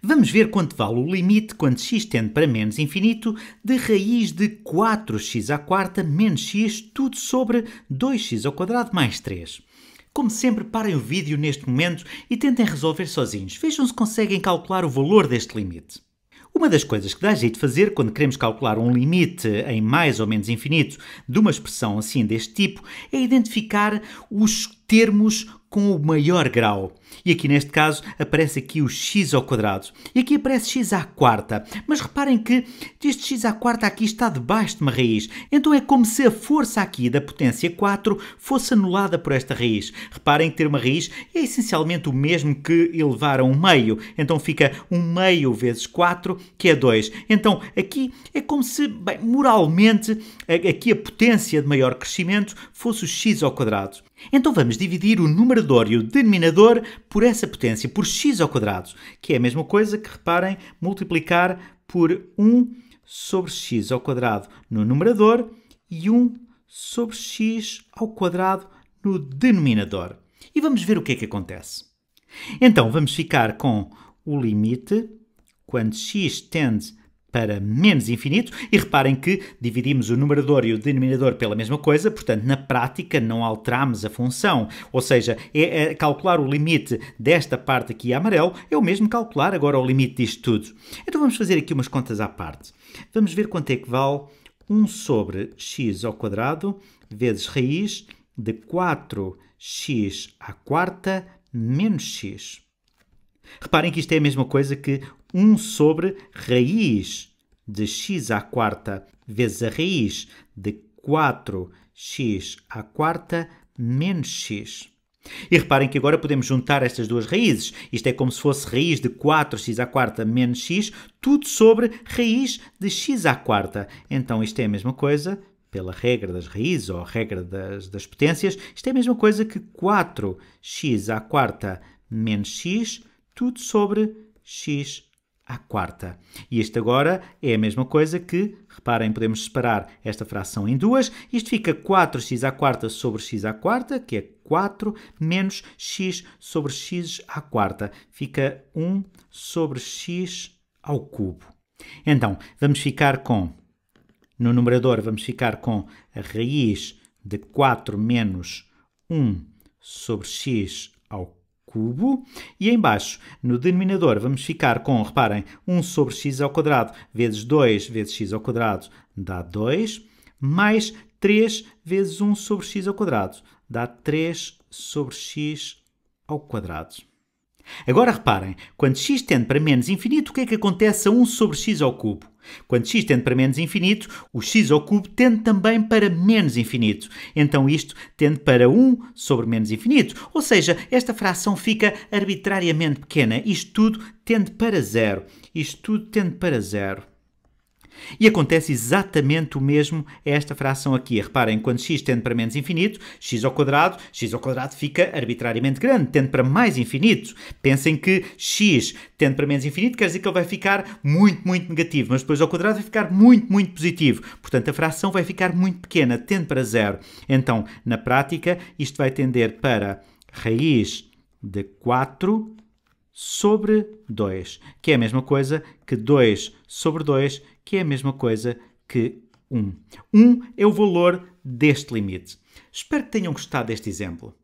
Vamos ver quanto vale o limite quando x tende para menos infinito de raiz de 4x à quarta menos x tudo sobre 2x ao quadrado mais 3. Como sempre, parem o vídeo neste momento e tentem resolver sozinhos. Vejam se conseguem calcular o valor deste limite. Uma das coisas que dá jeito de fazer quando queremos calcular um limite em mais ou menos infinito de uma expressão assim deste tipo é identificar os termos com o maior grau. E aqui neste caso aparece aqui o x ao quadrado. E aqui aparece x à quarta. Mas reparem que este x à quarta aqui está debaixo de uma raiz. Então é como se a força aqui da potência 4 fosse anulada por esta raiz. Reparem que ter uma raiz é essencialmente o mesmo que elevar a um meio. Então fica 1 um meio vezes 4, que é 2. Então aqui é como se, bem, moralmente, aqui a potência de maior crescimento fosse o x ao quadrado. Então vamos dividir o numerador e o denominador por essa potência, por x ao quadrado, que é a mesma coisa que, reparem, multiplicar por 1 sobre x ao quadrado no numerador e 1 sobre x ao quadrado no denominador. E vamos ver o que é que acontece. Então vamos ficar com o limite quando x tende para menos infinito e reparem que dividimos o numerador e o denominador pela mesma coisa, portanto, na prática não alteramos a função, ou seja, é, é calcular o limite desta parte aqui amarelo é o mesmo calcular agora o limite disto tudo. Então vamos fazer aqui umas contas à parte. Vamos ver quanto é que vale 1 sobre x ao quadrado vezes raiz de 4x à quarta menos x. Reparem que isto é a mesma coisa que 1 sobre raiz de x à quarta vezes a raiz de 4x à quarta menos x. E reparem que agora podemos juntar estas duas raízes. Isto é como se fosse raiz de 4x à quarta menos x, tudo sobre raiz de x à quarta. Então isto é a mesma coisa, pela regra das raízes ou a regra das, das potências, isto é a mesma coisa que 4x à quarta menos x tudo sobre x à quarta. E isto agora é a mesma coisa que, reparem, podemos separar esta fração em duas. Isto fica 4x à quarta sobre x à quarta, que é 4 menos x sobre x à quarta. Fica 1 sobre x ao cubo. Então, vamos ficar com, no numerador, vamos ficar com a raiz de 4 menos 1 sobre x ao cubo e embaixo no denominador vamos ficar com, reparem, 1 sobre x ao quadrado vezes 2 vezes x ao quadrado dá 2 mais 3 vezes 1 sobre x ao quadrado dá 3 sobre x ao quadrado. Agora reparem, quando x tende para menos infinito, o que é que acontece a 1 sobre x ao cubo? Quando x tende para menos infinito, o x ao cubo tende também para menos infinito. Então isto tende para 1 sobre menos infinito. Ou seja, esta fração fica arbitrariamente pequena. Isto tudo tende para zero. Isto tudo tende para zero. E acontece exatamente o mesmo a esta fração aqui. Reparem, quando x tende para menos infinito, x ao quadrado, x ao quadrado fica arbitrariamente grande, tende para mais infinito. Pensem que x tende para menos infinito quer dizer que ele vai ficar muito, muito negativo, mas depois ao quadrado vai ficar muito, muito positivo. Portanto, a fração vai ficar muito pequena, tende para zero. Então, na prática, isto vai tender para raiz de 4 sobre 2, que é a mesma coisa que 2 sobre 2, que é a mesma coisa que 1. 1 é o valor deste limite. Espero que tenham gostado deste exemplo.